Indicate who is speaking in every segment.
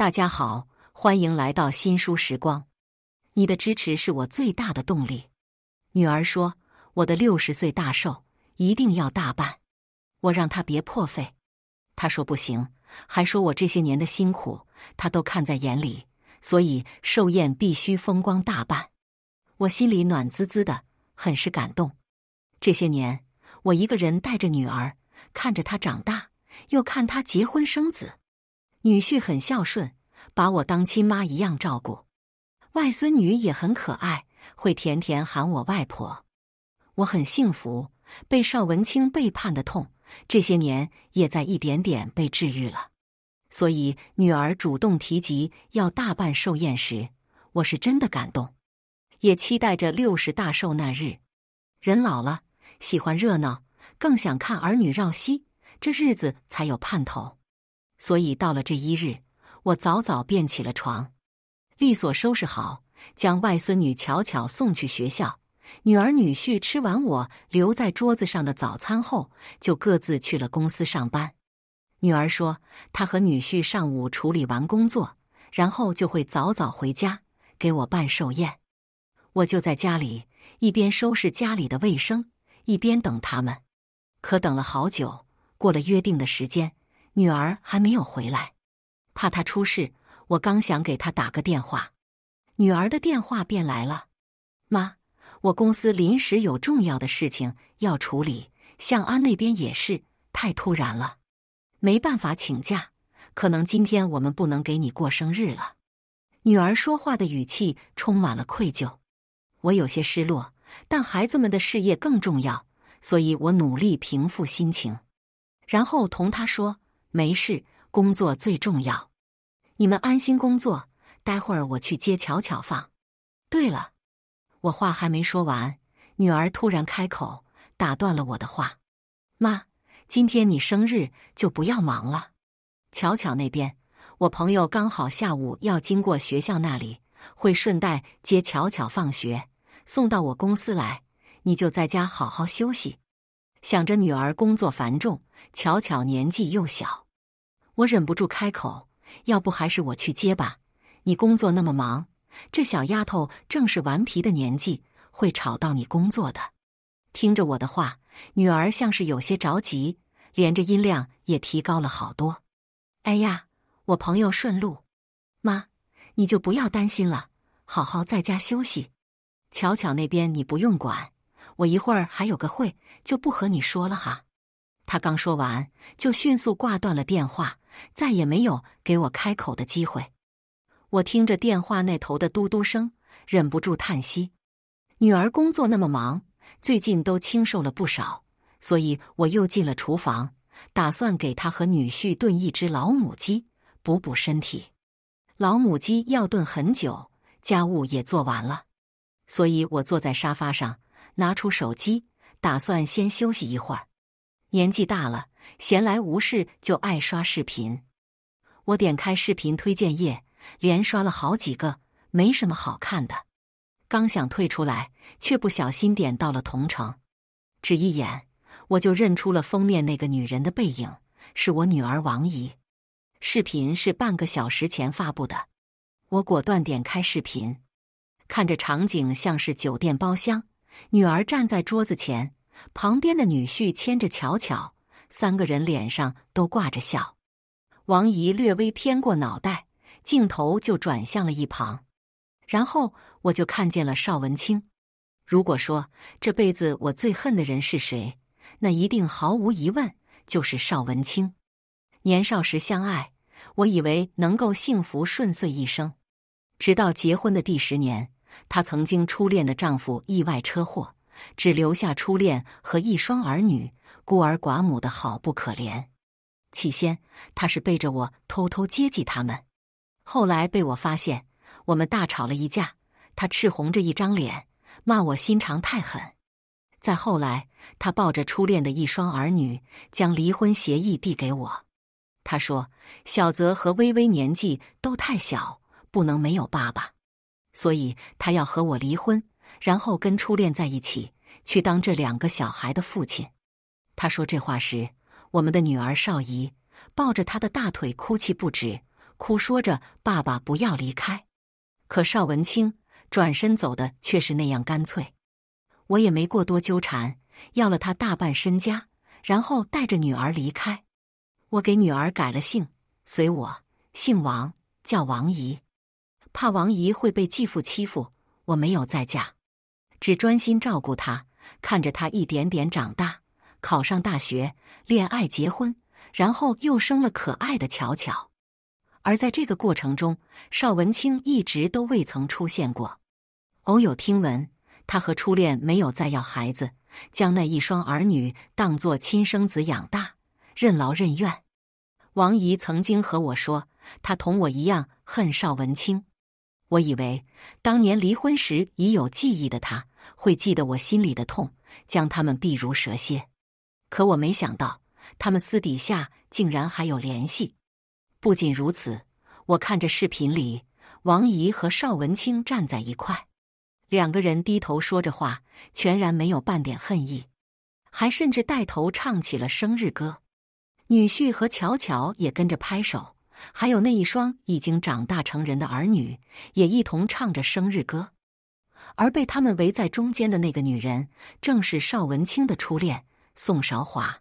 Speaker 1: 大家好，欢迎来到新书时光。你的支持是我最大的动力。女儿说：“我的六十岁大寿一定要大办。”我让她别破费，她说不行，还说我这些年的辛苦她都看在眼里，所以寿宴必须风光大办。我心里暖滋滋的，很是感动。这些年，我一个人带着女儿，看着她长大，又看她结婚生子。女婿很孝顺，把我当亲妈一样照顾。外孙女也很可爱，会甜甜喊我外婆。我很幸福，被邵文清背叛的痛，这些年也在一点点被治愈了。所以女儿主动提及要大办寿宴时，我是真的感动，也期待着六十大寿那日。人老了，喜欢热闹，更想看儿女绕膝，这日子才有盼头。所以到了这一日，我早早便起了床，利索收拾好，将外孙女巧巧送去学校。女儿、女婿吃完我留在桌子上的早餐后，就各自去了公司上班。女儿说，她和女婿上午处理完工作，然后就会早早回家给我办寿宴。我就在家里一边收拾家里的卫生，一边等他们。可等了好久，过了约定的时间。女儿还没有回来，怕她出事，我刚想给她打个电话，女儿的电话便来了。妈，我公司临时有重要的事情要处理，向安那边也是，太突然了，没办法请假，可能今天我们不能给你过生日了。女儿说话的语气充满了愧疚，我有些失落，但孩子们的事业更重要，所以我努力平复心情，然后同她说。没事，工作最重要。你们安心工作，待会儿我去接巧巧放。对了，我话还没说完，女儿突然开口打断了我的话：“妈，今天你生日，就不要忙了。巧巧那边，我朋友刚好下午要经过学校那里，会顺带接巧巧放学，送到我公司来。你就在家好好休息。”想着女儿工作繁重，巧巧年纪又小，我忍不住开口：“要不还是我去接吧，你工作那么忙，这小丫头正是顽皮的年纪，会吵到你工作的。”听着我的话，女儿像是有些着急，连着音量也提高了好多。“哎呀，我朋友顺路，妈，你就不要担心了，好好在家休息，巧巧那边你不用管。”我一会儿还有个会，就不和你说了哈。他刚说完，就迅速挂断了电话，再也没有给我开口的机会。我听着电话那头的嘟嘟声，忍不住叹息。女儿工作那么忙，最近都清瘦了不少，所以我又进了厨房，打算给她和女婿炖一只老母鸡，补补身体。老母鸡要炖很久，家务也做完了，所以我坐在沙发上。拿出手机，打算先休息一会儿。年纪大了，闲来无事就爱刷视频。我点开视频推荐页，连刷了好几个，没什么好看的。刚想退出来，却不小心点到了同城。只一眼，我就认出了封面那个女人的背影，是我女儿王姨。视频是半个小时前发布的，我果断点开视频，看着场景像是酒店包厢。女儿站在桌子前，旁边的女婿牵着巧巧，三个人脸上都挂着笑。王姨略微偏过脑袋，镜头就转向了一旁，然后我就看见了邵文清。如果说这辈子我最恨的人是谁，那一定毫无疑问就是邵文清。年少时相爱，我以为能够幸福顺遂一生，直到结婚的第十年。她曾经初恋的丈夫意外车祸，只留下初恋和一双儿女，孤儿寡母的好不可怜。起先她是背着我偷偷接济他们，后来被我发现，我们大吵了一架，她赤红着一张脸，骂我心肠太狠。再后来，她抱着初恋的一双儿女，将离婚协议递给我，她说：“小泽和微微年纪都太小，不能没有爸爸。”所以，他要和我离婚，然后跟初恋在一起，去当这两个小孩的父亲。他说这话时，我们的女儿邵姨抱着他的大腿哭泣不止，哭说着：“爸爸不要离开。”可邵文清转身走的却是那样干脆。我也没过多纠缠，要了他大半身家，然后带着女儿离开。我给女儿改了姓，随我姓王，叫王姨。怕王姨会被继父欺负，我没有再嫁，只专心照顾她，看着她一点点长大，考上大学，恋爱结婚，然后又生了可爱的巧巧。而在这个过程中，邵文清一直都未曾出现过。偶有听闻，他和初恋没有再要孩子，将那一双儿女当做亲生子养大，任劳任怨。王姨曾经和我说，她同我一样恨邵文清。我以为当年离婚时已有记忆的他会记得我心里的痛，将他们避如蛇蝎。可我没想到，他们私底下竟然还有联系。不仅如此，我看着视频里王姨和邵文清站在一块，两个人低头说着话，全然没有半点恨意，还甚至带头唱起了生日歌，女婿和乔乔也跟着拍手。还有那一双已经长大成人的儿女，也一同唱着生日歌。而被他们围在中间的那个女人，正是邵文清的初恋宋韶华。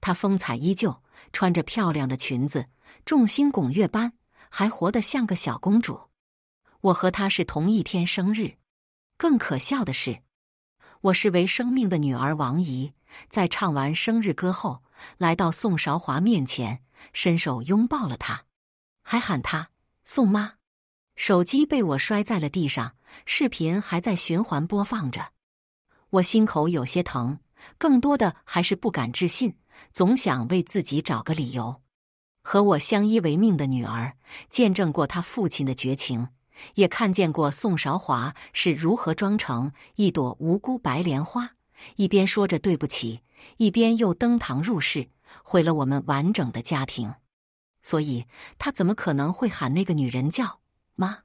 Speaker 1: 她风采依旧，穿着漂亮的裙子，众星拱月般，还活得像个小公主。我和她是同一天生日。更可笑的是，我是为生命的女儿王怡，在唱完生日歌后，来到宋韶华面前。伸手拥抱了他，还喊他宋妈。手机被我摔在了地上，视频还在循环播放着。我心口有些疼，更多的还是不敢置信，总想为自己找个理由。和我相依为命的女儿，见证过她父亲的绝情，也看见过宋韶华是如何装成一朵无辜白莲花，一边说着对不起，一边又登堂入室。毁了我们完整的家庭，所以他怎么可能会喊那个女人叫妈？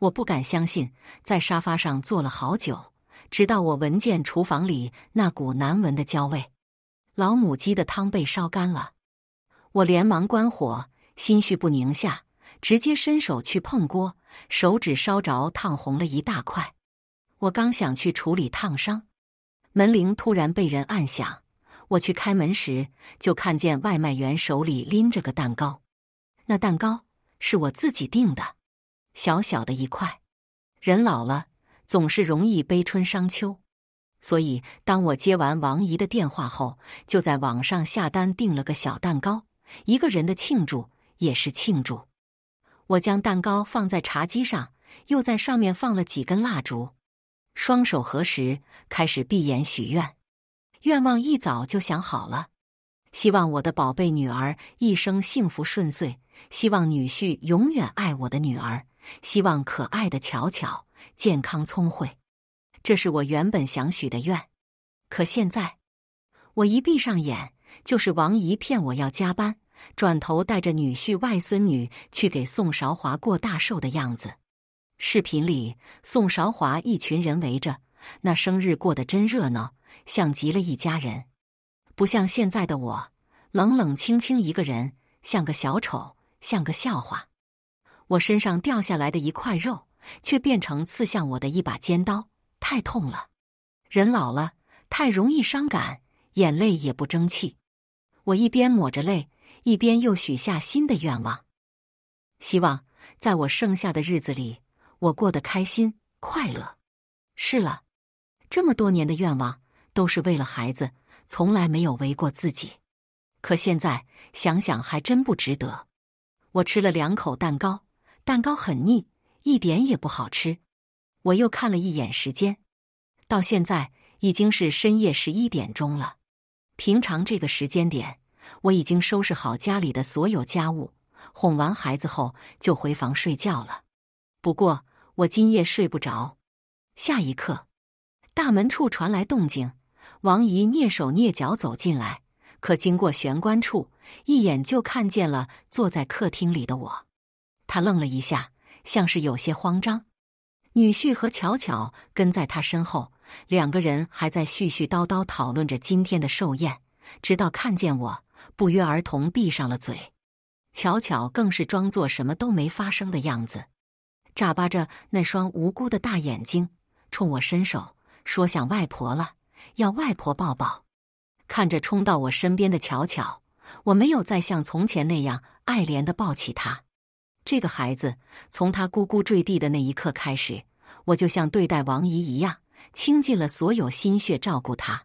Speaker 1: 我不敢相信，在沙发上坐了好久，直到我闻见厨房里那股难闻的焦味，老母鸡的汤被烧干了。我连忙关火，心绪不宁下，直接伸手去碰锅，手指烧着，烫红了一大块。我刚想去处理烫伤，门铃突然被人按响。我去开门时，就看见外卖员手里拎着个蛋糕，那蛋糕是我自己订的，小小的一块。人老了总是容易悲春伤秋，所以当我接完王姨的电话后，就在网上下单订了个小蛋糕，一个人的庆祝也是庆祝。我将蛋糕放在茶几上，又在上面放了几根蜡烛，双手合十，开始闭眼许愿。愿望一早就想好了，希望我的宝贝女儿一生幸福顺遂，希望女婿永远爱我的女儿，希望可爱的巧巧健康聪慧。这是我原本想许的愿，可现在我一闭上眼，就是王姨骗我要加班，转头带着女婿外孙女去给宋韶华过大寿的样子。视频里，宋韶华一群人围着，那生日过得真热闹。像极了一家人，不像现在的我，冷冷清清一个人，像个小丑，像个笑话。我身上掉下来的一块肉，却变成刺向我的一把尖刀，太痛了。人老了，太容易伤感，眼泪也不争气。我一边抹着泪，一边又许下新的愿望，希望在我剩下的日子里，我过得开心快乐。是了，这么多年的愿望。都是为了孩子，从来没有为过自己。可现在想想，还真不值得。我吃了两口蛋糕，蛋糕很腻，一点也不好吃。我又看了一眼时间，到现在已经是深夜十一点钟了。平常这个时间点，我已经收拾好家里的所有家务，哄完孩子后就回房睡觉了。不过我今夜睡不着。下一刻，大门处传来动静。王姨蹑手蹑脚走进来，可经过玄关处，一眼就看见了坐在客厅里的我。她愣了一下，像是有些慌张。女婿和巧巧跟在他身后，两个人还在絮絮叨叨讨论着今天的寿宴，直到看见我，不约而同闭上了嘴。巧巧更是装作什么都没发生的样子，眨巴着那双无辜的大眼睛，冲我伸手说：“想外婆了。”要外婆抱抱，看着冲到我身边的巧巧，我没有再像从前那样爱怜的抱起她。这个孩子从他咕咕坠地的那一刻开始，我就像对待王姨一样，倾尽了所有心血照顾他。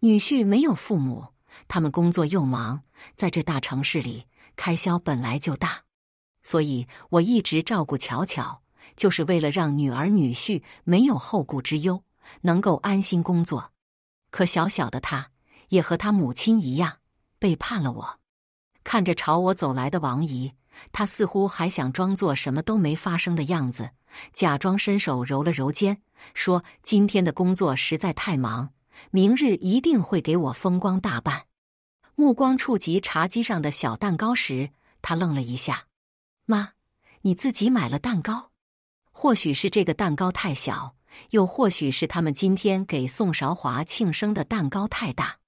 Speaker 1: 女婿没有父母，他们工作又忙，在这大城市里开销本来就大，所以我一直照顾巧巧，就是为了让女儿女婿没有后顾之忧，能够安心工作。可小小的他，也和他母亲一样背叛了我。看着朝我走来的王姨，他似乎还想装作什么都没发生的样子，假装伸手揉了揉肩，说：“今天的工作实在太忙，明日一定会给我风光大办。”目光触及茶几上的小蛋糕时，他愣了一下：“妈，你自己买了蛋糕？或许是这个蛋糕太小。”又或许是他们今天给宋韶华庆生的蛋糕太大，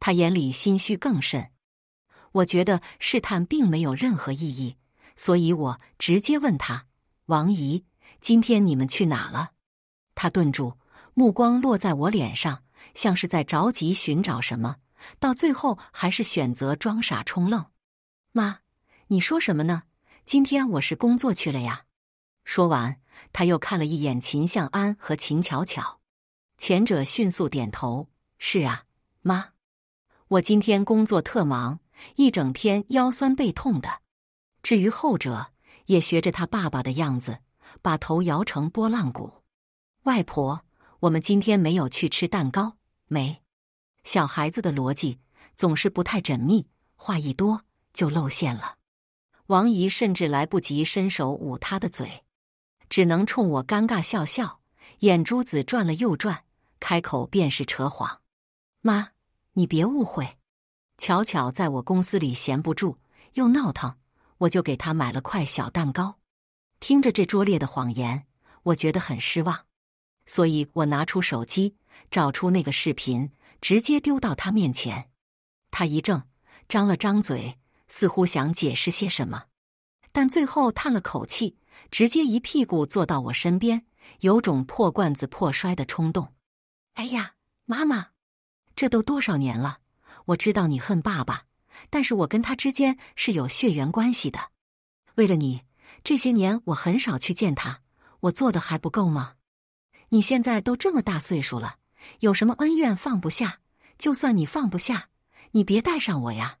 Speaker 1: 他眼里心虚更甚。我觉得试探并没有任何意义，所以我直接问他：“王姨，今天你们去哪了？”他顿住，目光落在我脸上，像是在着急寻找什么，到最后还是选择装傻充愣。“妈，你说什么呢？今天我是工作去了呀。”说完。他又看了一眼秦向安和秦巧巧，前者迅速点头：“是啊，妈，我今天工作特忙，一整天腰酸背痛的。”至于后者，也学着他爸爸的样子，把头摇成波浪鼓：“外婆，我们今天没有去吃蛋糕，没。”小孩子的逻辑总是不太缜密，话一多就露馅了。王姨甚至来不及伸手捂他的嘴。只能冲我尴尬笑笑，眼珠子转了又转，开口便是扯谎：“妈，你别误会，巧巧在我公司里闲不住，又闹腾，我就给她买了块小蛋糕。”听着这拙劣的谎言，我觉得很失望，所以我拿出手机，找出那个视频，直接丢到他面前。他一怔，张了张嘴，似乎想解释些什么，但最后叹了口气。直接一屁股坐到我身边，有种破罐子破摔的冲动。哎呀，妈妈，这都多少年了？我知道你恨爸爸，但是我跟他之间是有血缘关系的。为了你，这些年我很少去见他，我做的还不够吗？你现在都这么大岁数了，有什么恩怨放不下？就算你放不下，你别带上我呀。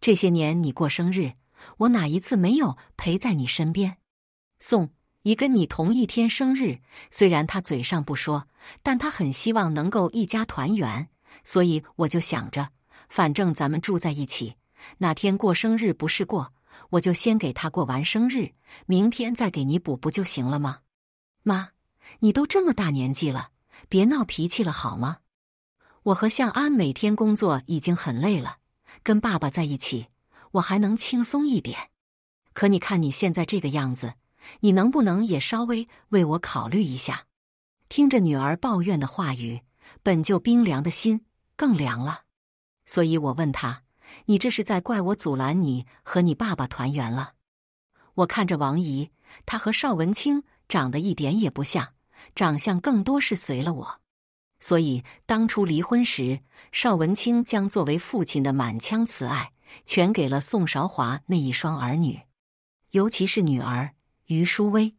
Speaker 1: 这些年你过生日，我哪一次没有陪在你身边？宋，一跟你同一天生日，虽然他嘴上不说，但他很希望能够一家团圆，所以我就想着，反正咱们住在一起，哪天过生日不是过，我就先给他过完生日，明天再给你补不就行了吗？妈，你都这么大年纪了，别闹脾气了好吗？我和向安每天工作已经很累了，跟爸爸在一起，我还能轻松一点，可你看你现在这个样子。你能不能也稍微为我考虑一下？听着女儿抱怨的话语，本就冰凉的心更凉了。所以我问他：“你这是在怪我阻拦你和你爸爸团圆了？”我看着王姨，她和邵文清长得一点也不像，长相更多是随了我。所以当初离婚时，邵文清将作为父亲的满腔慈爱全给了宋韶华那一双儿女，尤其是女儿。于淑薇。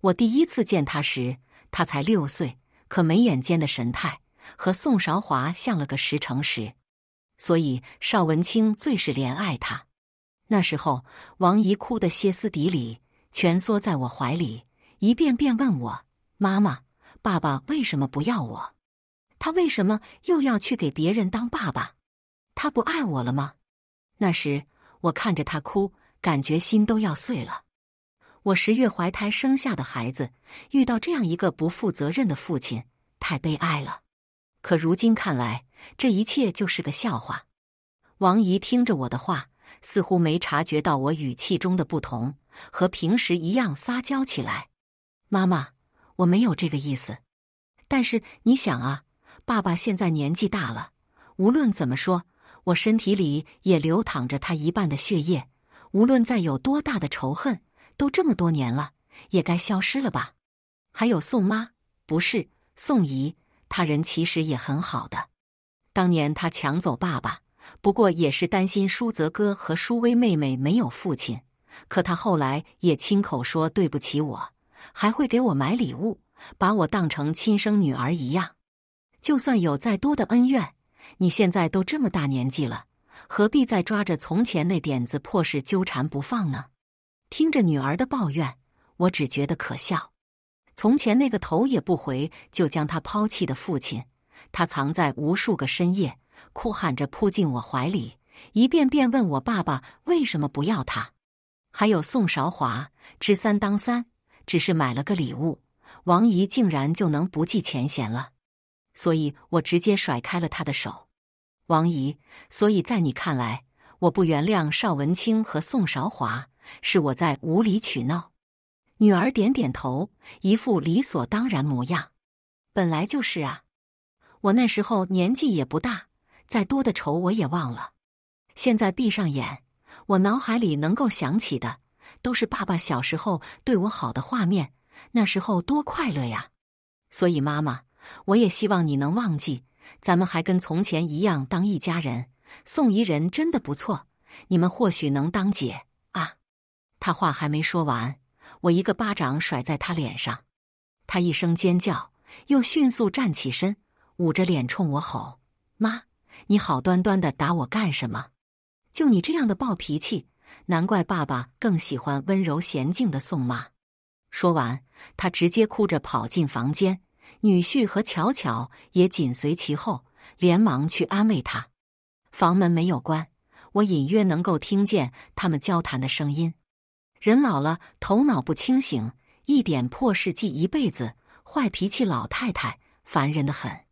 Speaker 1: 我第一次见她时，她才六岁，可眉眼间的神态和宋韶华像了个十成十，所以邵文清最是怜爱她。那时候，王姨哭得歇斯底里，蜷缩在我怀里，一遍遍问我：“妈妈，爸爸为什么不要我？他为什么又要去给别人当爸爸？他不爱我了吗？”那时，我看着他哭，感觉心都要碎了。我十月怀胎生下的孩子，遇到这样一个不负责任的父亲，太悲哀了。可如今看来，这一切就是个笑话。王姨听着我的话，似乎没察觉到我语气中的不同，和平时一样撒娇起来。妈妈，我没有这个意思。但是你想啊，爸爸现在年纪大了，无论怎么说，我身体里也流淌着他一半的血液。无论再有多大的仇恨。都这么多年了，也该消失了吧。还有宋妈，不是宋姨，她人其实也很好的。当年她抢走爸爸，不过也是担心舒泽哥和舒薇妹妹没有父亲。可他后来也亲口说对不起我，还会给我买礼物，把我当成亲生女儿一样。就算有再多的恩怨，你现在都这么大年纪了，何必再抓着从前那点子破事纠缠不放呢？听着女儿的抱怨，我只觉得可笑。从前那个头也不回就将她抛弃的父亲，他藏在无数个深夜，哭喊着扑进我怀里，一遍遍问我爸爸为什么不要他。还有宋韶华，知三当三，只是买了个礼物，王姨竟然就能不计前嫌了。所以我直接甩开了他的手，王姨。所以在你看来，我不原谅邵文清和宋韶华。是我在无理取闹，女儿点点头，一副理所当然模样。本来就是啊，我那时候年纪也不大，再多的愁我也忘了。现在闭上眼，我脑海里能够想起的，都是爸爸小时候对我好的画面。那时候多快乐呀！所以妈妈，我也希望你能忘记，咱们还跟从前一样当一家人。宋怡人真的不错，你们或许能当姐。他话还没说完，我一个巴掌甩在他脸上，他一声尖叫，又迅速站起身，捂着脸冲我吼：“妈，你好端端的打我干什么？就你这样的暴脾气，难怪爸爸更喜欢温柔娴静的宋妈。”说完，他直接哭着跑进房间，女婿和巧巧也紧随其后，连忙去安慰他。房门没有关，我隐约能够听见他们交谈的声音。人老了，头脑不清醒，一点破事记一辈子，坏脾气，老太太烦人的很。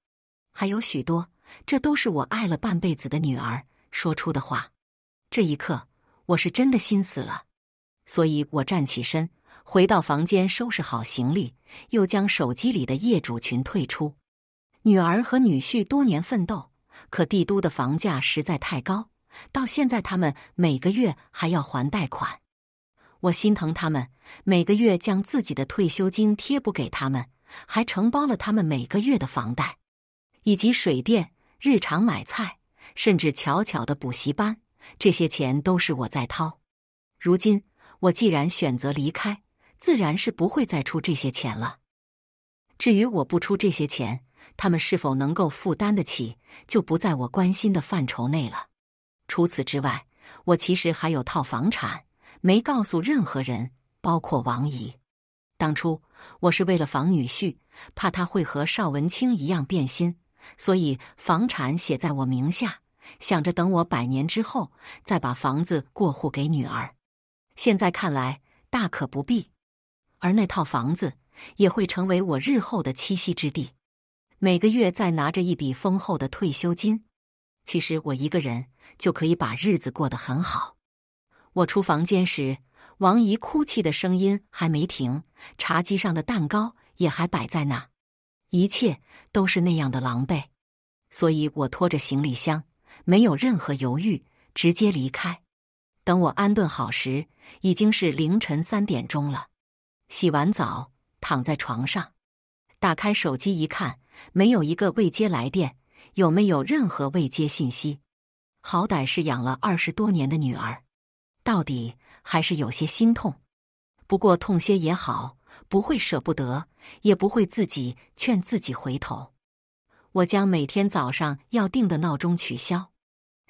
Speaker 1: 还有许多，这都是我爱了半辈子的女儿说出的话。这一刻，我是真的心死了。所以我站起身，回到房间，收拾好行李，又将手机里的业主群退出。女儿和女婿多年奋斗，可帝都的房价实在太高，到现在他们每个月还要还贷款。我心疼他们，每个月将自己的退休金贴补给他们，还承包了他们每个月的房贷，以及水电、日常买菜，甚至巧巧的补习班，这些钱都是我在掏。如今我既然选择离开，自然是不会再出这些钱了。至于我不出这些钱，他们是否能够负担得起，就不在我关心的范畴内了。除此之外，我其实还有套房产。没告诉任何人，包括王姨。当初我是为了防女婿，怕他会和邵文清一样变心，所以房产写在我名下，想着等我百年之后再把房子过户给女儿。现在看来大可不必，而那套房子也会成为我日后的栖息之地。每个月再拿着一笔丰厚的退休金，其实我一个人就可以把日子过得很好。我出房间时，王姨哭泣的声音还没停，茶几上的蛋糕也还摆在那，一切都是那样的狼狈，所以我拖着行李箱，没有任何犹豫，直接离开。等我安顿好时，已经是凌晨三点钟了。洗完澡，躺在床上，打开手机一看，没有一个未接来电，有没有任何未接信息？好歹是养了二十多年的女儿。到底还是有些心痛，不过痛些也好，不会舍不得，也不会自己劝自己回头。我将每天早上要定的闹钟取消，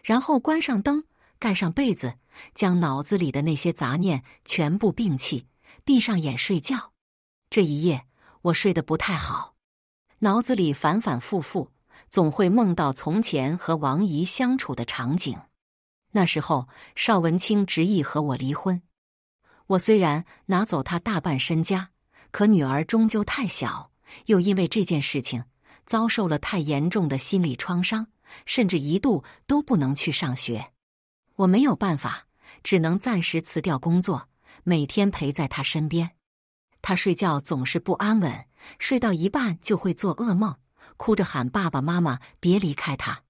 Speaker 1: 然后关上灯，盖上被子，将脑子里的那些杂念全部摒弃，闭上眼睡觉。这一夜我睡得不太好，脑子里反反复复，总会梦到从前和王姨相处的场景。那时候，邵文清执意和我离婚。我虽然拿走他大半身家，可女儿终究太小，又因为这件事情遭受了太严重的心理创伤，甚至一度都不能去上学。我没有办法，只能暂时辞掉工作，每天陪在他身边。他睡觉总是不安稳，睡到一半就会做噩梦，哭着喊爸爸妈妈别离开他。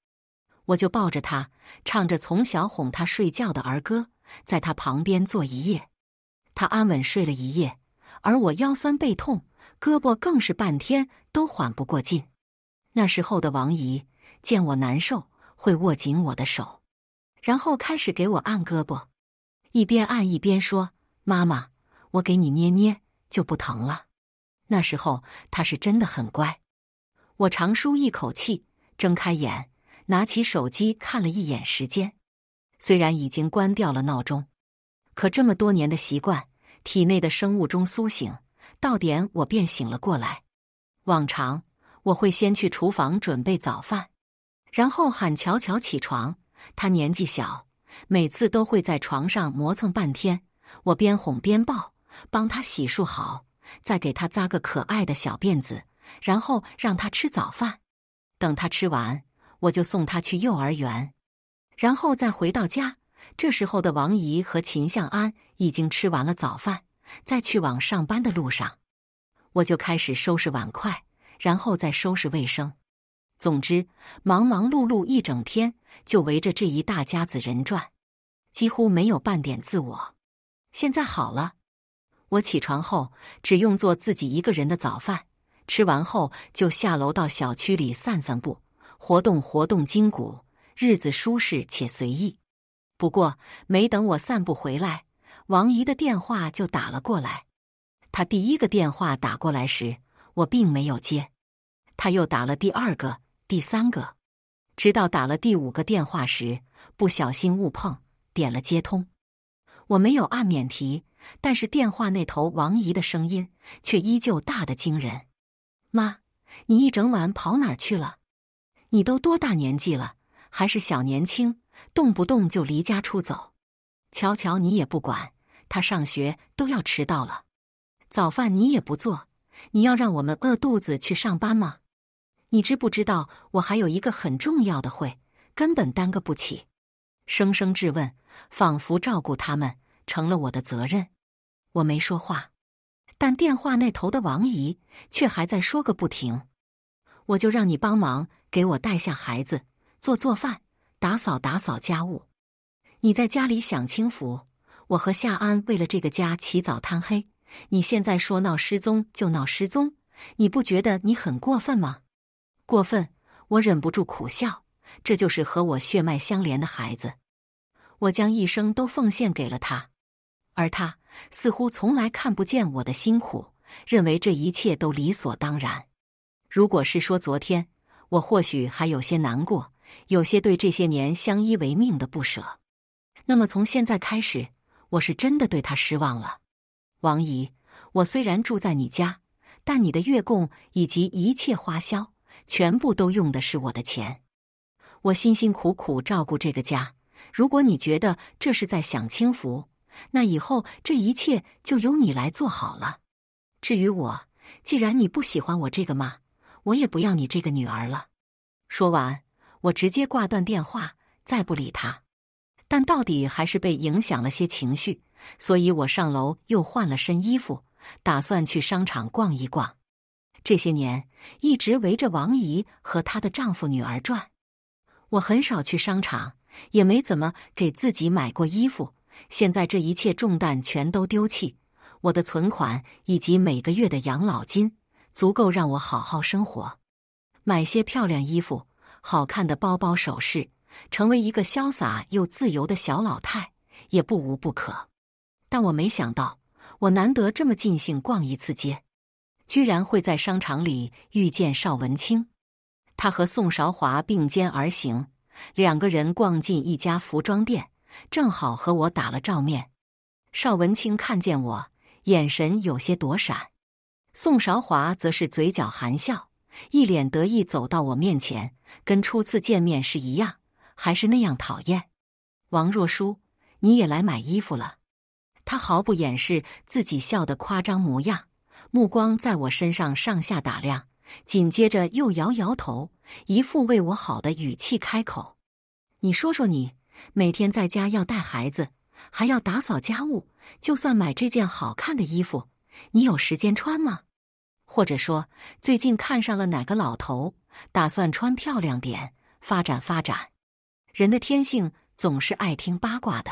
Speaker 1: 我就抱着他，唱着从小哄他睡觉的儿歌，在他旁边坐一夜。他安稳睡了一夜，而我腰酸背痛，胳膊更是半天都缓不过劲。那时候的王姨见我难受，会握紧我的手，然后开始给我按胳膊，一边按一边说：“妈妈，我给你捏捏就不疼了。”那时候他是真的很乖。我长舒一口气，睁开眼。拿起手机看了一眼时间，虽然已经关掉了闹钟，可这么多年的习惯，体内的生物钟苏醒，到点我便醒了过来。往常我会先去厨房准备早饭，然后喊乔乔起床。他年纪小，每次都会在床上磨蹭半天。我边哄边抱，帮他洗漱好，再给他扎个可爱的小辫子，然后让他吃早饭。等他吃完。我就送他去幼儿园，然后再回到家。这时候的王姨和秦向安已经吃完了早饭，在去往上班的路上，我就开始收拾碗筷，然后再收拾卫生。总之，忙忙碌碌一整天，就围着这一大家子人转，几乎没有半点自我。现在好了，我起床后只用做自己一个人的早饭，吃完后就下楼到小区里散散步。活动活动筋骨，日子舒适且随意。不过，没等我散步回来，王姨的电话就打了过来。她第一个电话打过来时，我并没有接，她又打了第二个、第三个，直到打了第五个电话时，不小心误碰点了接通。我没有按免提，但是电话那头王姨的声音却依旧大得惊人：“妈，你一整晚跑哪儿去了？”你都多大年纪了，还是小年轻，动不动就离家出走。乔乔你也不管他上学都要迟到了，早饭你也不做，你要让我们饿肚子去上班吗？你知不知道我还有一个很重要的会，根本耽搁不起。声声质问，仿佛照顾他们成了我的责任。我没说话，但电话那头的王姨却还在说个不停。我就让你帮忙。给我带下孩子，做做饭，打扫打扫家务。你在家里享清福，我和夏安为了这个家起早贪黑。你现在说闹失踪就闹失踪，你不觉得你很过分吗？过分，我忍不住苦笑。这就是和我血脉相连的孩子，我将一生都奉献给了他，而他似乎从来看不见我的辛苦，认为这一切都理所当然。如果是说昨天。我或许还有些难过，有些对这些年相依为命的不舍。那么从现在开始，我是真的对他失望了。王姨，我虽然住在你家，但你的月供以及一切花销，全部都用的是我的钱。我辛辛苦苦照顾这个家，如果你觉得这是在享清福，那以后这一切就由你来做好了。至于我，既然你不喜欢我这个妈。我也不要你这个女儿了。说完，我直接挂断电话，再不理她。但到底还是被影响了些情绪，所以我上楼又换了身衣服，打算去商场逛一逛。这些年一直围着王姨和她的丈夫、女儿转，我很少去商场，也没怎么给自己买过衣服。现在这一切重担全都丢弃，我的存款以及每个月的养老金。足够让我好好生活，买些漂亮衣服、好看的包包、首饰，成为一个潇洒又自由的小老太，也不无不可。但我没想到，我难得这么尽兴逛一次街，居然会在商场里遇见邵文清。他和宋韶华并肩而行，两个人逛进一家服装店，正好和我打了照面。邵文清看见我，眼神有些躲闪。宋韶华则是嘴角含笑，一脸得意走到我面前，跟初次见面是一样，还是那样讨厌。王若书，你也来买衣服了。他毫不掩饰自己笑的夸张模样，目光在我身上上下打量，紧接着又摇摇头，一副为我好的语气开口：“你说说你，每天在家要带孩子，还要打扫家务，就算买这件好看的衣服。”你有时间穿吗？或者说，最近看上了哪个老头，打算穿漂亮点，发展发展。人的天性总是爱听八卦的。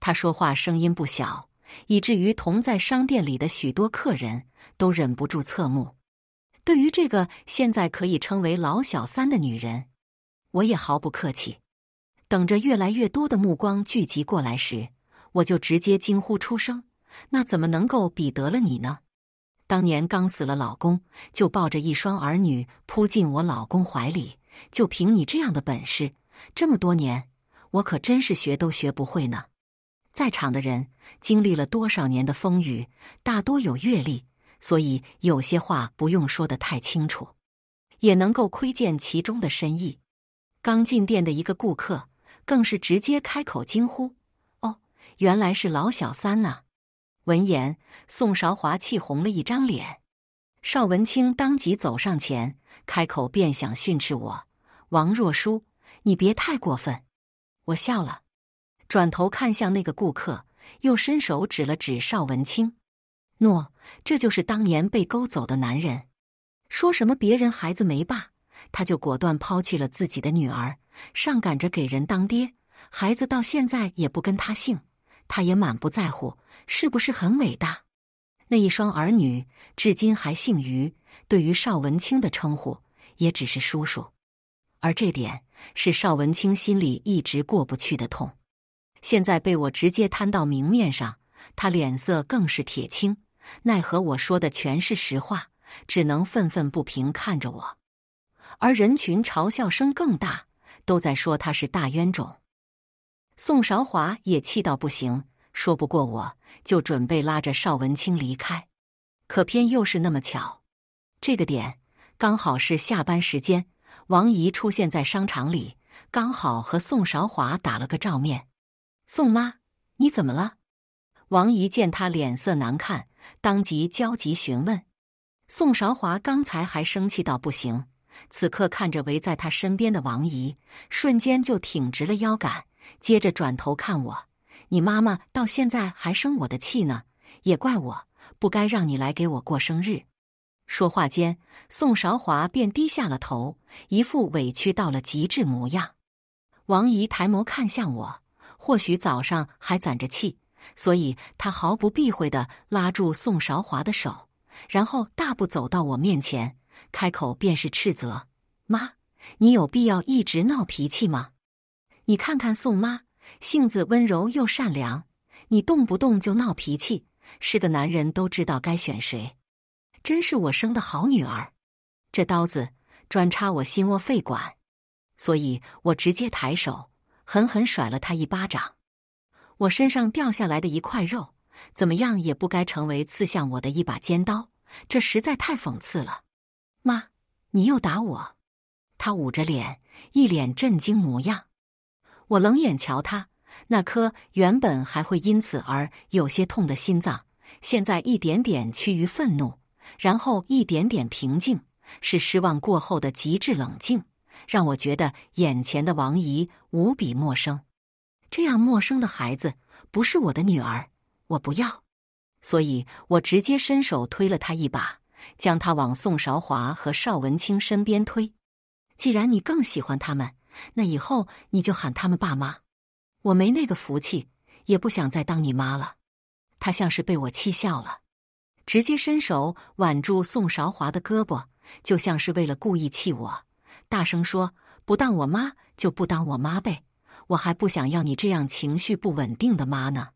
Speaker 1: 他说话声音不小，以至于同在商店里的许多客人都忍不住侧目。对于这个现在可以称为老小三的女人，我也毫不客气。等着越来越多的目光聚集过来时，我就直接惊呼出声。那怎么能够比得了你呢？当年刚死了老公，就抱着一双儿女扑进我老公怀里，就凭你这样的本事，这么多年我可真是学都学不会呢。在场的人经历了多少年的风雨，大多有阅历，所以有些话不用说的太清楚，也能够窥见其中的深意。刚进店的一个顾客更是直接开口惊呼：“哦，原来是老小三啊！”闻言，宋韶华气红了一张脸。邵文清当即走上前，开口便想训斥我：“王若书，你别太过分。”我笑了，转头看向那个顾客，又伸手指了指邵文清：“诺，这就是当年被勾走的男人。说什么别人孩子没爸，他就果断抛弃了自己的女儿，上赶着给人当爹，孩子到现在也不跟他姓。”他也满不在乎，是不是很伟大？那一双儿女至今还姓于，对于邵文清的称呼也只是叔叔，而这点是邵文清心里一直过不去的痛。现在被我直接摊到明面上，他脸色更是铁青。奈何我说的全是实话，只能愤愤不平看着我。而人群嘲笑声更大，都在说他是大冤种。宋韶华也气到不行，说不过我就准备拉着邵文清离开，可偏又是那么巧，这个点刚好是下班时间，王姨出现在商场里，刚好和宋韶华打了个照面。宋妈，你怎么了？王姨见他脸色难看，当即焦急询问。宋韶华刚才还生气到不行，此刻看着围在她身边的王姨，瞬间就挺直了腰杆。接着转头看我，你妈妈到现在还生我的气呢，也怪我不该让你来给我过生日。说话间，宋韶华便低下了头，一副委屈到了极致模样。王姨抬眸看向我，或许早上还攒着气，所以她毫不避讳的拉住宋韶华的手，然后大步走到我面前，开口便是斥责：“妈，你有必要一直闹脾气吗？”你看看宋妈，性子温柔又善良，你动不动就闹脾气，是个男人都知道该选谁。真是我生的好女儿，这刀子专插我心窝肺管，所以我直接抬手狠狠甩了他一巴掌。我身上掉下来的一块肉，怎么样也不该成为刺向我的一把尖刀，这实在太讽刺了。妈，你又打我！他捂着脸，一脸震惊模样。我冷眼瞧他，那颗原本还会因此而有些痛的心脏，现在一点点趋于愤怒，然后一点点平静，是失望过后的极致冷静，让我觉得眼前的王姨无比陌生。这样陌生的孩子不是我的女儿，我不要。所以我直接伸手推了他一把，将他往宋韶华和邵文清身边推。既然你更喜欢他们。那以后你就喊他们爸妈，我没那个福气，也不想再当你妈了。他像是被我气笑了，直接伸手挽住宋韶华的胳膊，就像是为了故意气我，大声说：“不当我妈就不当我妈呗，我还不想要你这样情绪不稳定的妈呢。”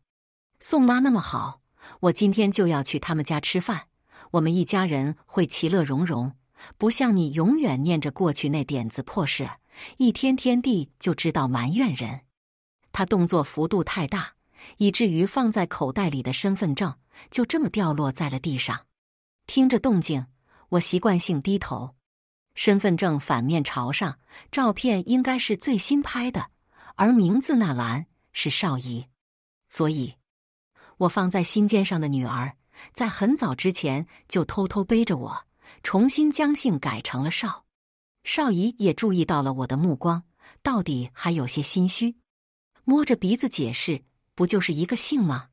Speaker 1: 宋妈那么好，我今天就要去他们家吃饭，我们一家人会其乐融融，不像你永远念着过去那点子破事儿。一天天地就知道埋怨人，他动作幅度太大，以至于放在口袋里的身份证就这么掉落在了地上。听着动静，我习惯性低头，身份证反面朝上，照片应该是最新拍的，而名字那栏是少姨，所以，我放在心尖上的女儿，在很早之前就偷偷背着我，重新将姓改成了少。少姨也注意到了我的目光，到底还有些心虚，摸着鼻子解释：“不就是一个姓吗？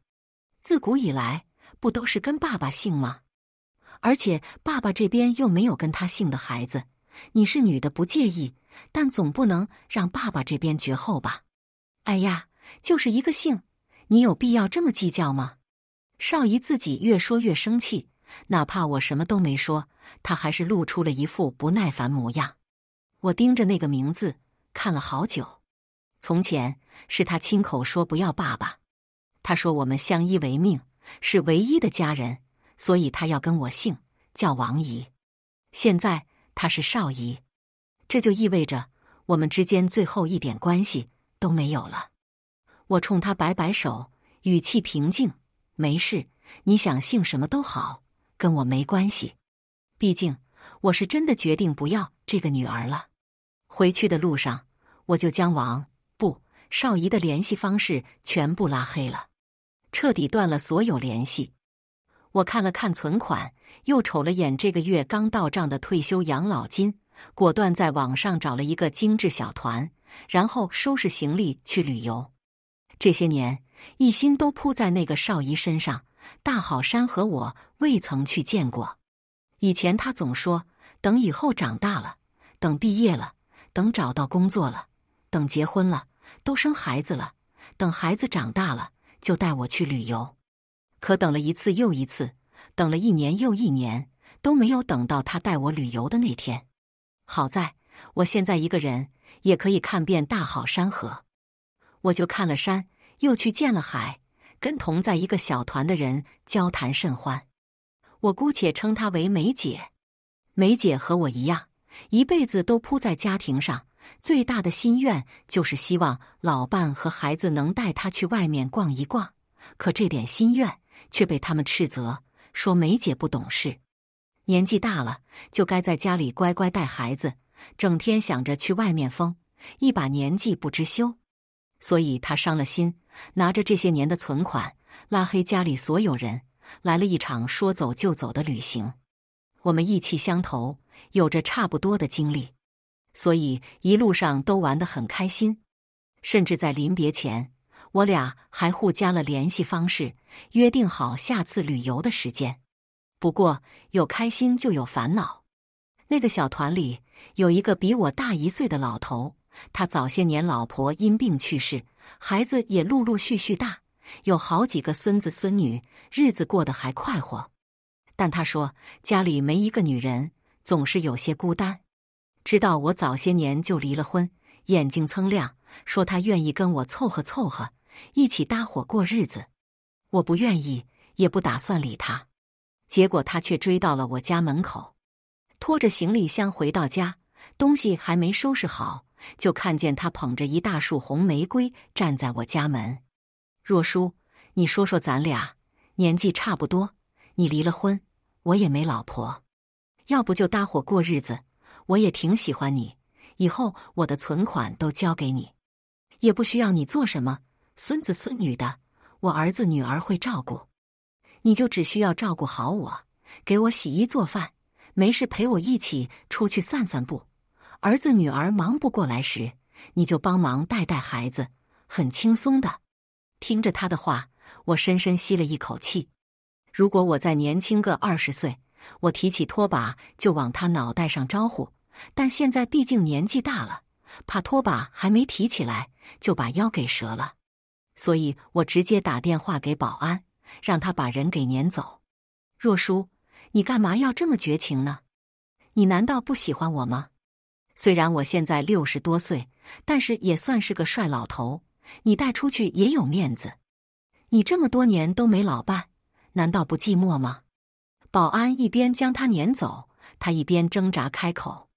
Speaker 1: 自古以来不都是跟爸爸姓吗？而且爸爸这边又没有跟他姓的孩子，你是女的不介意，但总不能让爸爸这边绝后吧？”哎呀，就是一个姓，你有必要这么计较吗？少姨自己越说越生气，哪怕我什么都没说，她还是露出了一副不耐烦模样。我盯着那个名字看了好久。从前是他亲口说不要爸爸，他说我们相依为命是唯一的家人，所以他要跟我姓，叫王姨。现在他是少姨，这就意味着我们之间最后一点关系都没有了。我冲他摆摆手，语气平静：“没事，你想姓什么都好，跟我没关系。毕竟我是真的决定不要这个女儿了。”回去的路上，我就将王不少姨的联系方式全部拉黑了，彻底断了所有联系。我看了看存款，又瞅了眼这个月刚到账的退休养老金，果断在网上找了一个精致小团，然后收拾行李去旅游。这些年一心都扑在那个少姨身上，大好山河我未曾去见过。以前他总说等以后长大了，等毕业了。等找到工作了，等结婚了，都生孩子了，等孩子长大了，就带我去旅游。可等了一次又一次，等了一年又一年，都没有等到他带我旅游的那天。好在我现在一个人也可以看遍大好山河，我就看了山，又去见了海，跟同在一个小团的人交谈甚欢。我姑且称她为梅姐。梅姐和我一样。一辈子都扑在家庭上，最大的心愿就是希望老伴和孩子能带他去外面逛一逛。可这点心愿却被他们斥责，说梅姐不懂事，年纪大了就该在家里乖乖带孩子，整天想着去外面疯，一把年纪不知羞。所以她伤了心，拿着这些年的存款，拉黑家里所有人，来了一场说走就走的旅行。我们意气相投。有着差不多的经历，所以一路上都玩得很开心，甚至在临别前，我俩还互加了联系方式，约定好下次旅游的时间。不过有开心就有烦恼，那个小团里有一个比我大一岁的老头，他早些年老婆因病去世，孩子也陆陆续续大，有好几个孙子孙女，日子过得还快活，但他说家里没一个女人。总是有些孤单。知道我早些年就离了婚，眼睛锃亮，说他愿意跟我凑合凑合，一起搭伙过日子。我不愿意，也不打算理他。结果他却追到了我家门口，拖着行李箱回到家，东西还没收拾好，就看见他捧着一大束红玫瑰站在我家门。若书，你说说咱俩，年纪差不多，你离了婚，我也没老婆。要不就搭伙过日子，我也挺喜欢你。以后我的存款都交给你，也不需要你做什么。孙子孙女的，我儿子女儿会照顾，你就只需要照顾好我，给我洗衣做饭，没事陪我一起出去散散步。儿子女儿忙不过来时，你就帮忙带带孩子，很轻松的。听着他的话，我深深吸了一口气。如果我再年轻个二十岁。我提起拖把就往他脑袋上招呼，但现在毕竟年纪大了，怕拖把还没提起来就把腰给折了，所以我直接打电话给保安，让他把人给撵走。若叔，你干嘛要这么绝情呢？你难道不喜欢我吗？虽然我现在六十多岁，但是也算是个帅老头，你带出去也有面子。你这么多年都没老伴，难道不寂寞吗？保安一边将他撵走，他一边挣扎开口。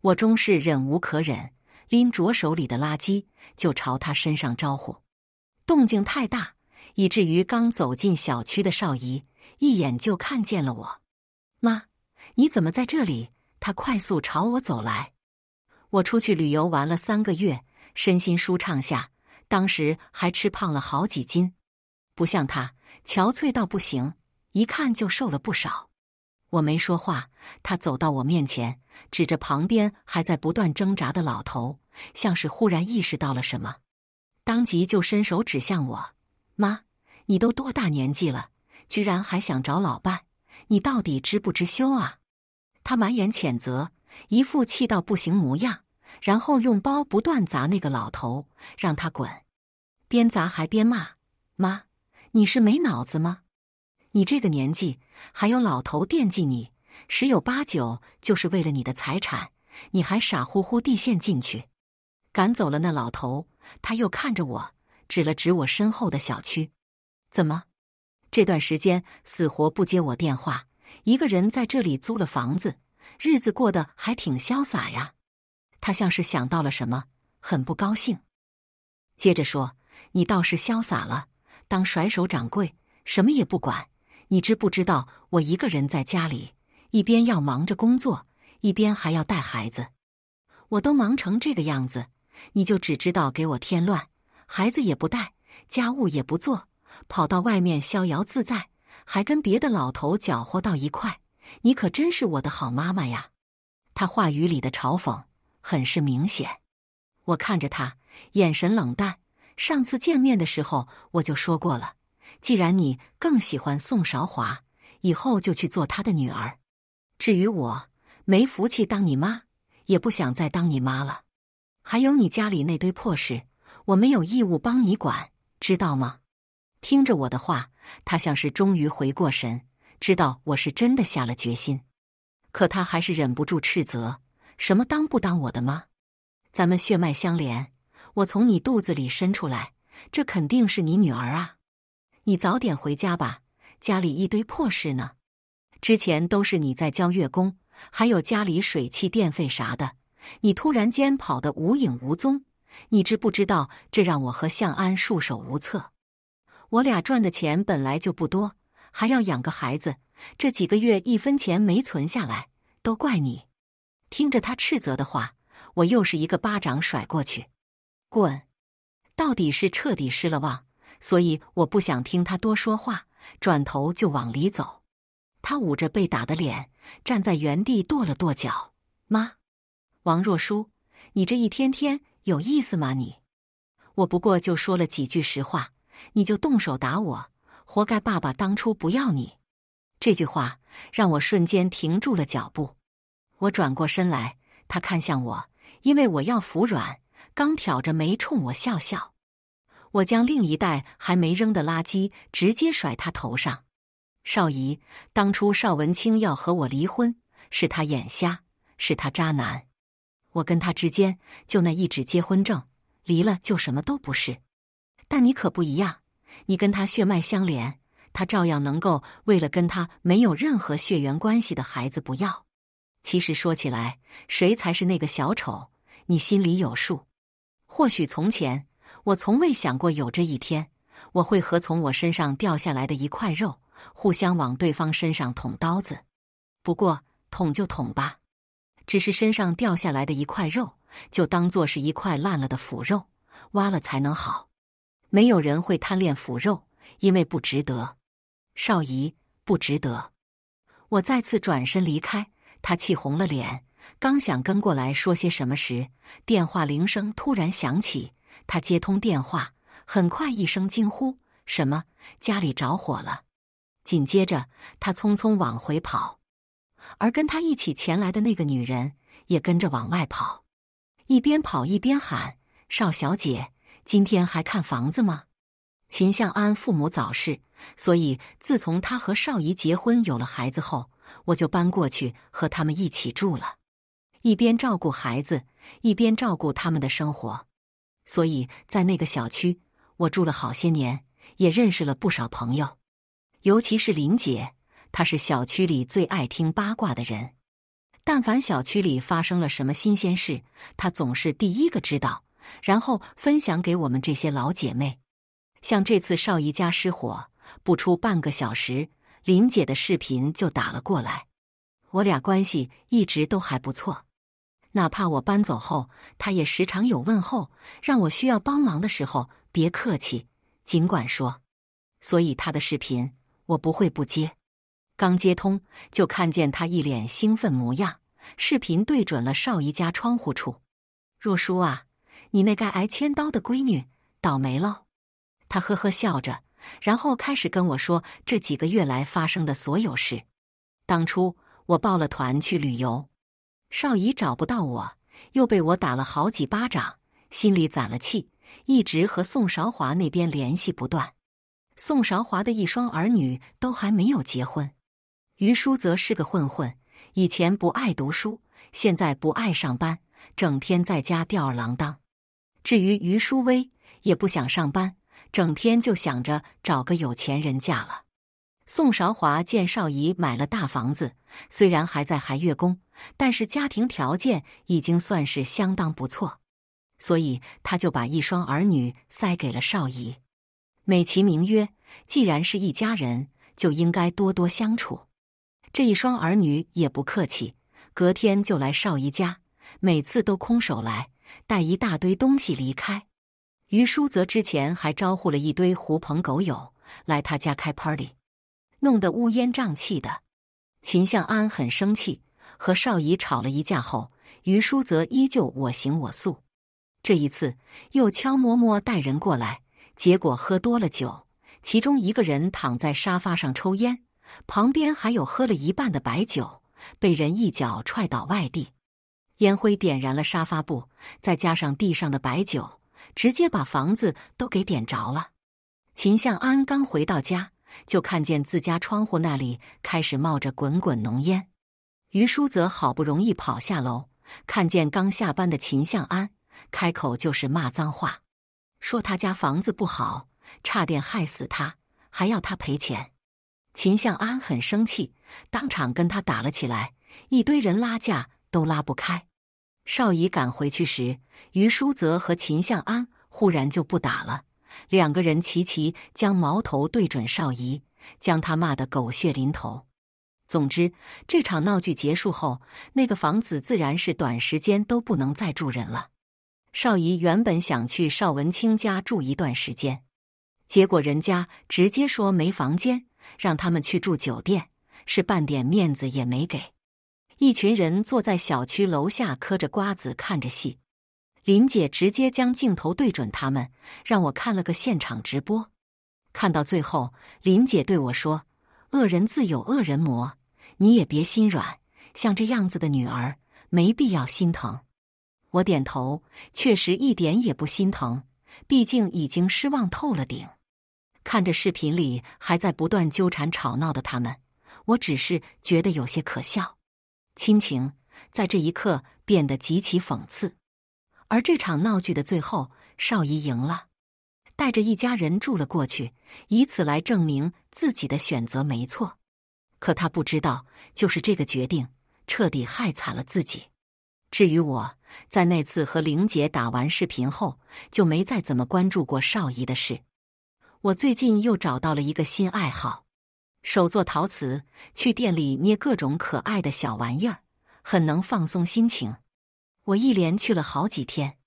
Speaker 1: 我终是忍无可忍，拎着手里的垃圾就朝他身上招呼。动静太大，以至于刚走进小区的少姨一眼就看见了我。妈，你怎么在这里？他快速朝我走来。我出去旅游玩了三个月，身心舒畅下，当时还吃胖了好几斤，不像他憔悴到不行。一看就瘦了不少，我没说话。他走到我面前，指着旁边还在不断挣扎的老头，像是忽然意识到了什么，当即就伸手指向我：“妈，你都多大年纪了，居然还想找老伴？你到底知不知羞啊？”他满眼谴责，一副气到不行模样，然后用包不断砸那个老头，让他滚，边砸还边骂：“妈，你是没脑子吗？”你这个年纪还有老头惦记你，十有八九就是为了你的财产，你还傻乎乎地陷进去。赶走了那老头，他又看着我，指了指我身后的小区。怎么，这段时间死活不接我电话，一个人在这里租了房子，日子过得还挺潇洒呀？他像是想到了什么，很不高兴，接着说：“你倒是潇洒了，当甩手掌柜，什么也不管。”你知不知道，我一个人在家里，一边要忙着工作，一边还要带孩子，我都忙成这个样子，你就只知道给我添乱，孩子也不带，家务也不做，跑到外面逍遥自在，还跟别的老头搅和到一块，你可真是我的好妈妈呀！他话语里的嘲讽很是明显，我看着他，眼神冷淡。上次见面的时候我就说过了。既然你更喜欢宋韶华，以后就去做她的女儿。至于我，没福气当你妈，也不想再当你妈了。还有你家里那堆破事，我没有义务帮你管，知道吗？听着我的话。他像是终于回过神，知道我是真的下了决心，可他还是忍不住斥责：“什么当不当我的妈？咱们血脉相连，我从你肚子里生出来，这肯定是你女儿啊！”你早点回家吧，家里一堆破事呢。之前都是你在交月供，还有家里水气电费啥的，你突然间跑得无影无踪，你知不知道？这让我和向安束手无策。我俩赚的钱本来就不多，还要养个孩子，这几个月一分钱没存下来，都怪你。听着，他斥责的话，我又是一个巴掌甩过去，滚！到底是彻底失了望。所以我不想听他多说话，转头就往里走。他捂着被打的脸，站在原地跺了跺脚。妈，王若书，你这一天天有意思吗？你，我不过就说了几句实话，你就动手打我，活该！爸爸当初不要你。这句话让我瞬间停住了脚步。我转过身来，他看向我，因为我要服软，刚挑着眉冲我笑笑。我将另一袋还没扔的垃圾直接甩他头上。邵姨，当初邵文清要和我离婚，是他眼瞎，是他渣男。我跟他之间就那一纸结婚证，离了就什么都不是。但你可不一样，你跟他血脉相连，他照样能够为了跟他没有任何血缘关系的孩子不要。其实说起来，谁才是那个小丑，你心里有数。或许从前。我从未想过有这一天，我会和从我身上掉下来的一块肉互相往对方身上捅刀子。不过捅就捅吧，只是身上掉下来的一块肉，就当做是一块烂了的腐肉，挖了才能好。没有人会贪恋腐肉，因为不值得。少姨，不值得。我再次转身离开，他气红了脸，刚想跟过来说些什么时，电话铃声突然响起。他接通电话，很快一声惊呼：“什么？家里着火了！”紧接着，他匆匆往回跑，而跟他一起前来的那个女人也跟着往外跑，一边跑一边喊：“邵小姐，今天还看房子吗？”秦向安父母早逝，所以自从他和邵姨结婚有了孩子后，我就搬过去和他们一起住了，一边照顾孩子，一边照顾他们的生活。所以在那个小区，我住了好些年，也认识了不少朋友。尤其是林姐，她是小区里最爱听八卦的人。但凡小区里发生了什么新鲜事，她总是第一个知道，然后分享给我们这些老姐妹。像这次少姨家失火，不出半个小时，林姐的视频就打了过来。我俩关系一直都还不错。哪怕我搬走后，他也时常有问候。让我需要帮忙的时候别客气，尽管说。所以他的视频我不会不接。刚接通就看见他一脸兴奋模样，视频对准了少姨家窗户处。若书啊，你那该挨千刀的闺女倒霉了。他呵呵笑着，然后开始跟我说这几个月来发生的所有事。当初我报了团去旅游。少姨找不到我，又被我打了好几巴掌，心里攒了气，一直和宋韶华那边联系不断。宋韶华的一双儿女都还没有结婚，于叔则是个混混，以前不爱读书，现在不爱上班，整天在家吊儿郎当。至于于淑薇，也不想上班，整天就想着找个有钱人嫁了。宋韶华见少姨买了大房子，虽然还在寒月宫，但是家庭条件已经算是相当不错，所以他就把一双儿女塞给了少姨，美其名曰：“既然是一家人，就应该多多相处。”这一双儿女也不客气，隔天就来少姨家，每次都空手来，带一大堆东西离开。于叔则之前还招呼了一堆狐朋狗友来他家开 party。弄得乌烟瘴气的，秦向安很生气，和少姨吵了一架后，于叔则依旧我行我素。这一次又悄摸摸带人过来，结果喝多了酒，其中一个人躺在沙发上抽烟，旁边还有喝了一半的白酒，被人一脚踹倒外地，烟灰点燃了沙发布，再加上地上的白酒，直接把房子都给点着了。秦向安刚回到家。就看见自家窗户那里开始冒着滚滚浓烟，于叔泽好不容易跑下楼，看见刚下班的秦向安，开口就是骂脏话，说他家房子不好，差点害死他，还要他赔钱。秦向安很生气，当场跟他打了起来，一堆人拉架都拉不开。少姨赶回去时，于叔泽和秦向安忽然就不打了。两个人齐齐将矛头对准少姨，将她骂得狗血淋头。总之，这场闹剧结束后，那个房子自然是短时间都不能再住人了。少姨原本想去邵文清家住一段时间，结果人家直接说没房间，让他们去住酒店，是半点面子也没给。一群人坐在小区楼下嗑着瓜子，看着戏。林姐直接将镜头对准他们，让我看了个现场直播。看到最后，林姐对我说：“恶人自有恶人磨，你也别心软。像这样子的女儿，没必要心疼。”我点头，确实一点也不心疼，毕竟已经失望透了顶。看着视频里还在不断纠缠吵闹的他们，我只是觉得有些可笑。亲情在这一刻变得极其讽刺。而这场闹剧的最后，少姨赢了，带着一家人住了过去，以此来证明自己的选择没错。可他不知道，就是这个决定彻底害惨了自己。至于我，在那次和玲姐打完视频后，就没再怎么关注过少姨的事。我最近又找到了一个新爱好，手做陶瓷，去店里捏各种可爱的小玩意儿，很能放松心情。我一连去了好几天，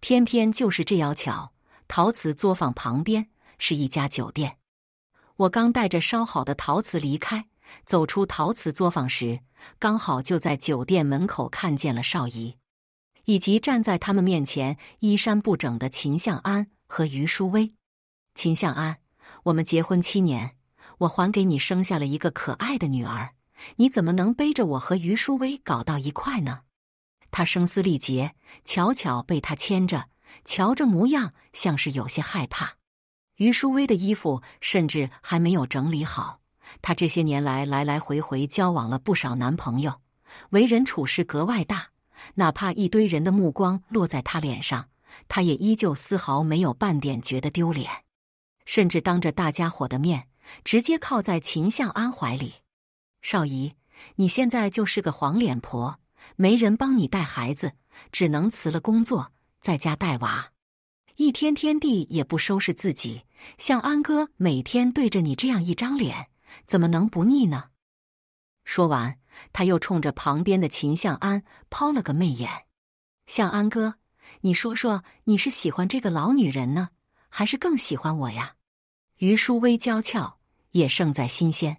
Speaker 1: 偏偏就是这要巧，陶瓷作坊旁边是一家酒店。我刚带着烧好的陶瓷离开，走出陶瓷作坊时，刚好就在酒店门口看见了少姨，以及站在他们面前衣衫不整的秦向安和于淑薇。秦向安，我们结婚七年，我还给你生下了一个可爱的女儿，你怎么能背着我和于淑薇搞到一块呢？他声嘶力竭，巧巧被他牵着，瞧这模样，像是有些害怕。于淑薇的衣服甚至还没有整理好。她这些年来来来回回交往了不少男朋友，为人处事格外大。哪怕一堆人的目光落在她脸上，她也依旧丝毫没有半点觉得丢脸，甚至当着大家伙的面，直接靠在秦向安怀里。少姨，你现在就是个黄脸婆。没人帮你带孩子，只能辞了工作，在家带娃，一天天地也不收拾自己。向安哥每天对着你这样一张脸，怎么能不腻呢？说完，他又冲着旁边的秦向安抛了个媚眼：“向安哥，你说说，你是喜欢这个老女人呢，还是更喜欢我呀？”于淑薇娇俏，也胜在新鲜。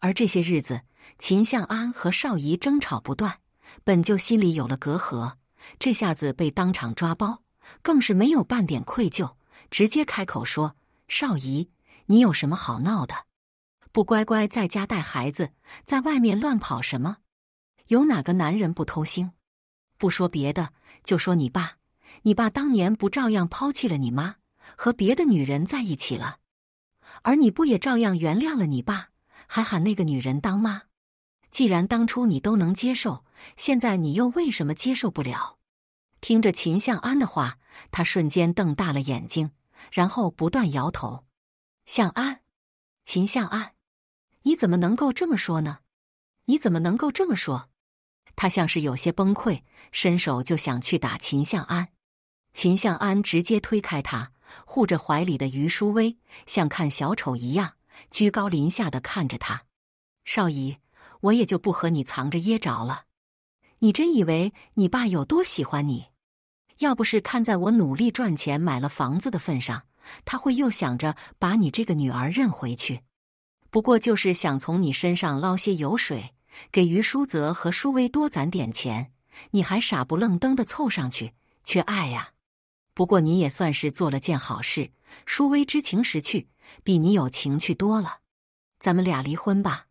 Speaker 1: 而这些日子，秦向安和少姨争吵不断。本就心里有了隔阂，这下子被当场抓包，更是没有半点愧疚，直接开口说：“少姨，你有什么好闹的？不乖乖在家带孩子，在外面乱跑什么？有哪个男人不偷腥？不说别的，就说你爸，你爸当年不照样抛弃了你妈，和别的女人在一起了？而你不也照样原谅了你爸，还喊那个女人当妈？”既然当初你都能接受，现在你又为什么接受不了？听着秦向安的话，他瞬间瞪大了眼睛，然后不断摇头。向安，秦向安，你怎么能够这么说呢？你怎么能够这么说？他像是有些崩溃，伸手就想去打秦向安。秦向安直接推开他，护着怀里的于淑薇，像看小丑一样居高临下的看着他，少姨。我也就不和你藏着掖着了。你真以为你爸有多喜欢你？要不是看在我努力赚钱买了房子的份上，他会又想着把你这个女儿认回去？不过就是想从你身上捞些油水，给于淑泽和淑薇多攒点钱。你还傻不愣登的凑上去缺爱呀？不过你也算是做了件好事，淑薇知情识趣，比你有情趣多了。咱们俩离婚吧。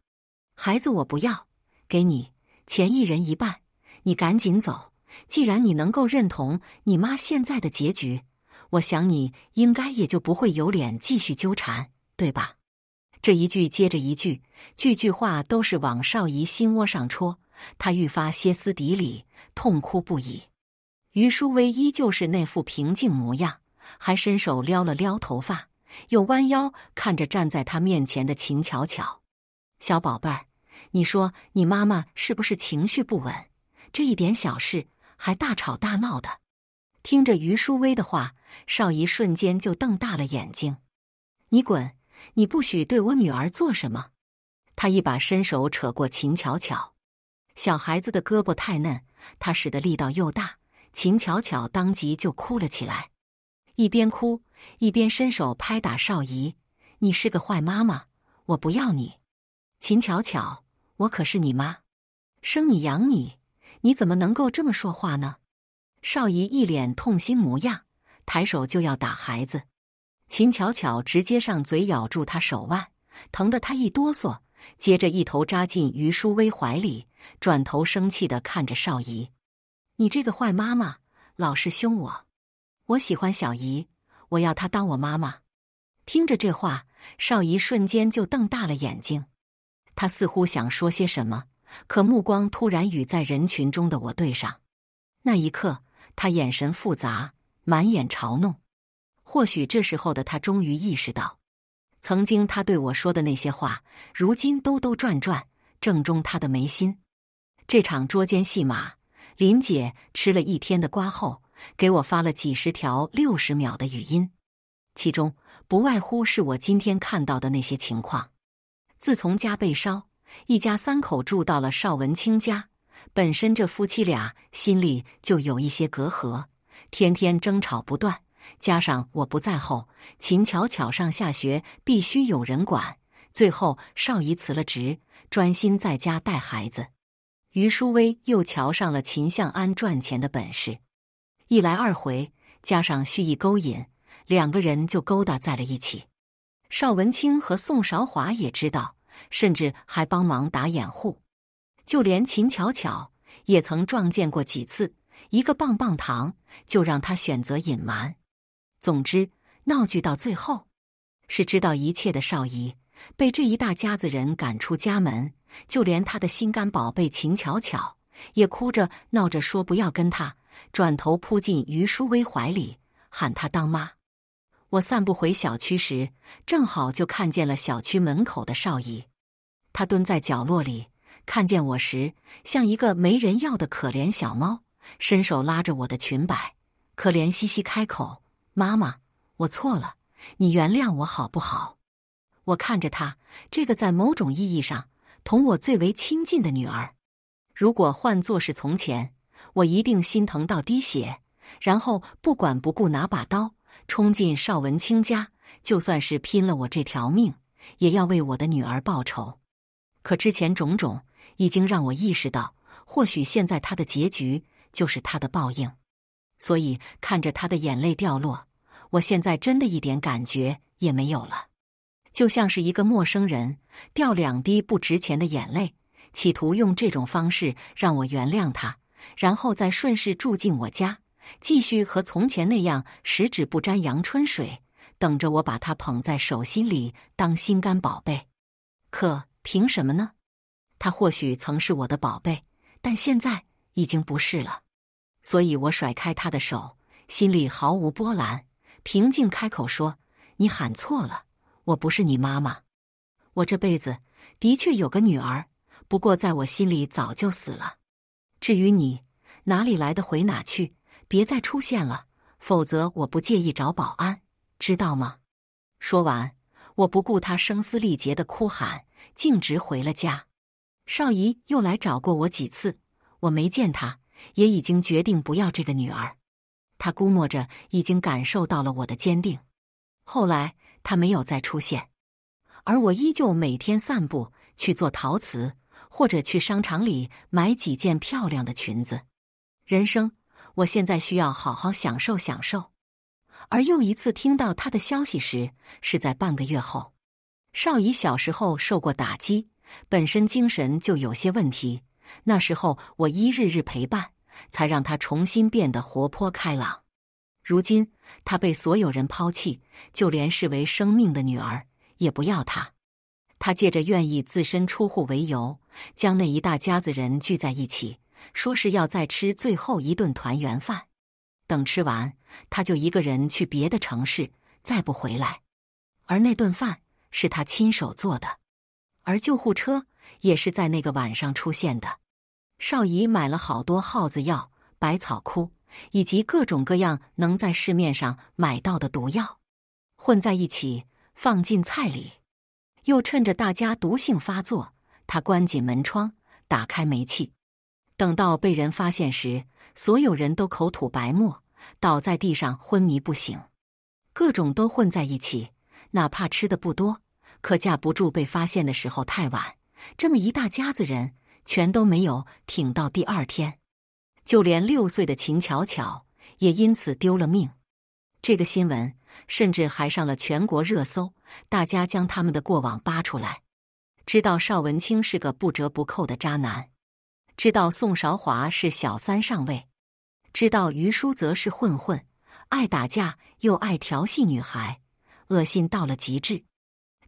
Speaker 1: 孩子，我不要，给你钱，一人一半，你赶紧走。既然你能够认同你妈现在的结局，我想你应该也就不会有脸继续纠缠，对吧？这一句接着一句，句句话都是往少仪心窝上戳，他愈发歇斯底里，痛哭不已。于淑薇依旧是那副平静模样，还伸手撩了撩头发，又弯腰看着站在他面前的秦巧巧。小宝贝儿，你说你妈妈是不是情绪不稳？这一点小事还大吵大闹的。听着于淑薇的话，少姨瞬间就瞪大了眼睛。你滚！你不许对我女儿做什么！他一把伸手扯过秦巧巧，小孩子的胳膊太嫩，她使的力道又大，秦巧巧当即就哭了起来，一边哭一边伸手拍打少姨：“你是个坏妈妈，我不要你。”秦巧巧，我可是你妈，生你养你，你怎么能够这么说话呢？少姨一脸痛心模样，抬手就要打孩子。秦巧巧直接上嘴咬住他手腕，疼得他一哆嗦，接着一头扎进于淑薇怀里，转头生气的看着少姨：“你这个坏妈妈，老是凶我。我喜欢小姨，我要她当我妈妈。”听着这话，少姨瞬间就瞪大了眼睛。他似乎想说些什么，可目光突然与在人群中的我对上。那一刻，他眼神复杂，满眼嘲弄。或许这时候的他终于意识到，曾经他对我说的那些话，如今兜兜转转，正中他的眉心。这场捉奸戏码，林姐吃了一天的瓜后，给我发了几十条六十秒的语音，其中不外乎是我今天看到的那些情况。自从家被烧，一家三口住到了邵文清家。本身这夫妻俩心里就有一些隔阂，天天争吵不断。加上我不在后，秦巧巧上下学必须有人管。最后，邵姨辞了职，专心在家带孩子。于淑薇又瞧上了秦向安赚钱的本事，一来二回，加上蓄意勾引，两个人就勾搭在了一起。邵文清和宋韶华也知道，甚至还帮忙打掩护，就连秦巧巧也曾撞见过几次，一个棒棒糖就让他选择隐瞒。总之，闹剧到最后，是知道一切的邵姨被这一大家子人赶出家门，就连他的心肝宝贝秦巧巧也哭着闹着说不要跟他，转头扑进于淑薇怀里，喊他当妈。我散步回小区时，正好就看见了小区门口的少姨。她蹲在角落里，看见我时，像一个没人要的可怜小猫，伸手拉着我的裙摆，可怜兮兮开口：“妈妈，我错了，你原谅我好不好？”我看着她，这个在某种意义上同我最为亲近的女儿，如果换作是从前，我一定心疼到滴血，然后不管不顾拿把刀。冲进邵文清家，就算是拼了我这条命，也要为我的女儿报仇。可之前种种已经让我意识到，或许现在他的结局就是他的报应。所以看着他的眼泪掉落，我现在真的一点感觉也没有了，就像是一个陌生人掉两滴不值钱的眼泪，企图用这种方式让我原谅他，然后再顺势住进我家。继续和从前那样十指不沾阳春水，等着我把他捧在手心里当心肝宝贝。可凭什么呢？他或许曾是我的宝贝，但现在已经不是了。所以我甩开他的手，心里毫无波澜，平静开口说：“你喊错了，我不是你妈妈。我这辈子的确有个女儿，不过在我心里早就死了。至于你，哪里来的回哪去。”别再出现了，否则我不介意找保安，知道吗？说完，我不顾他声嘶力竭的哭喊，径直回了家。少姨又来找过我几次，我没见她，也已经决定不要这个女儿。她估摸着已经感受到了我的坚定。后来她没有再出现，而我依旧每天散步、去做陶瓷，或者去商场里买几件漂亮的裙子。人生。我现在需要好好享受享受，而又一次听到他的消息时，是在半个月后。少姨小时候受过打击，本身精神就有些问题。那时候我一日日陪伴，才让他重新变得活泼开朗。如今他被所有人抛弃，就连视为生命的女儿也不要他。他借着愿意自身出户为由，将那一大家子人聚在一起。说是要再吃最后一顿团圆饭，等吃完他就一个人去别的城市，再不回来。而那顿饭是他亲手做的，而救护车也是在那个晚上出现的。少姨买了好多耗子药、百草枯以及各种各样能在市面上买到的毒药，混在一起放进菜里，又趁着大家毒性发作，她关紧门窗，打开煤气。等到被人发现时，所有人都口吐白沫，倒在地上昏迷不醒，各种都混在一起。哪怕吃的不多，可架不住被发现的时候太晚，这么一大家子人全都没有挺到第二天，就连六岁的秦巧巧也因此丢了命。这个新闻甚至还上了全国热搜，大家将他们的过往扒出来，知道邵文清是个不折不扣的渣男。知道宋韶华是小三上位，知道于淑泽是混混，爱打架又爱调戏女孩，恶心到了极致；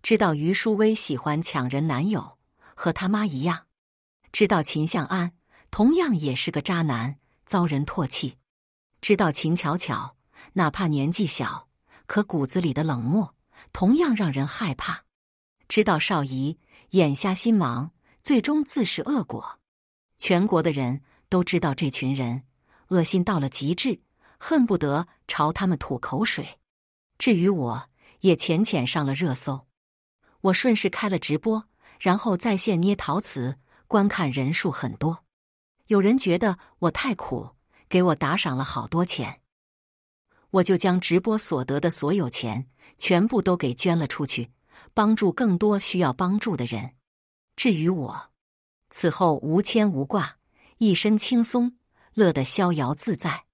Speaker 1: 知道于淑薇喜欢抢人男友，和他妈一样；知道秦向安同样也是个渣男，遭人唾弃；知道秦巧巧哪怕年纪小，可骨子里的冷漠同样让人害怕；知道邵仪眼瞎心盲，最终自食恶果。全国的人都知道这群人恶心到了极致，恨不得朝他们吐口水。至于我，也浅浅上了热搜。我顺势开了直播，然后在线捏陶瓷，观看人数很多。有人觉得我太苦，给我打赏了好多钱。我就将直播所得的所有钱全部都给捐了出去，帮助更多需要帮助的人。至于我。此后无牵无挂，一身轻松，乐得逍遥自在。